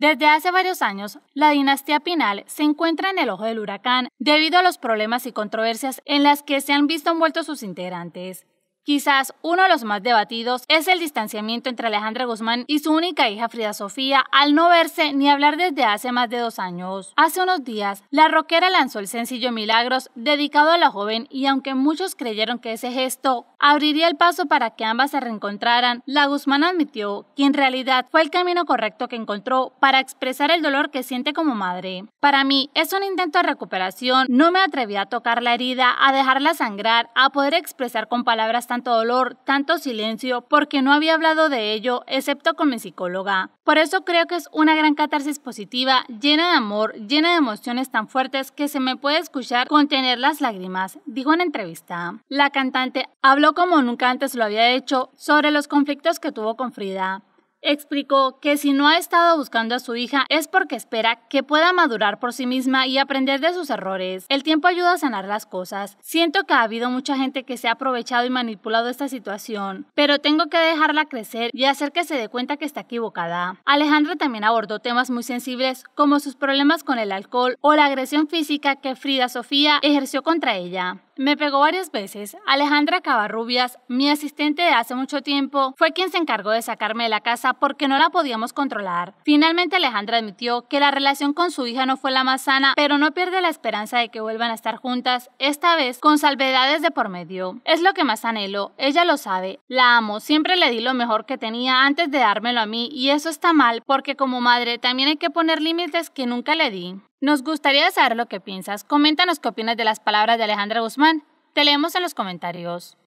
Desde hace varios años, la dinastía Pinal se encuentra en el ojo del huracán debido a los problemas y controversias en las que se han visto envueltos sus integrantes. Quizás uno de los más debatidos es el distanciamiento entre Alejandra Guzmán y su única hija Frida Sofía al no verse ni hablar desde hace más de dos años. Hace unos días, la rockera lanzó el sencillo Milagros dedicado a la joven y aunque muchos creyeron que ese gesto abriría el paso para que ambas se reencontraran, la Guzmán admitió que en realidad fue el camino correcto que encontró para expresar el dolor que siente como madre. Para mí es un intento de recuperación, no me atreví a tocar la herida, a dejarla sangrar, a poder expresar con palabras tanto dolor, tanto silencio, porque no había hablado de ello excepto con mi psicóloga. Por eso creo que es una gran catarsis positiva, llena de amor, llena de emociones tan fuertes que se me puede escuchar contener las lágrimas, dijo en entrevista. La cantante habló como nunca antes lo había hecho sobre los conflictos que tuvo con Frida. Explicó que si no ha estado buscando a su hija es porque espera que pueda madurar por sí misma y aprender de sus errores. El tiempo ayuda a sanar las cosas. Siento que ha habido mucha gente que se ha aprovechado y manipulado esta situación, pero tengo que dejarla crecer y hacer que se dé cuenta que está equivocada. Alejandra también abordó temas muy sensibles como sus problemas con el alcohol o la agresión física que Frida Sofía ejerció contra ella. Me pegó varias veces. Alejandra Cavarrubias, mi asistente de hace mucho tiempo, fue quien se encargó de sacarme de la casa porque no la podíamos controlar. Finalmente Alejandra admitió que la relación con su hija no fue la más sana, pero no pierde la esperanza de que vuelvan a estar juntas, esta vez con salvedades de por medio. Es lo que más anhelo, ella lo sabe. La amo, siempre le di lo mejor que tenía antes de dármelo a mí y eso está mal porque como madre también hay que poner límites que nunca le di. Nos gustaría saber lo que piensas. Coméntanos qué opinas de las palabras de Alejandra Guzmán. Te leemos en los comentarios.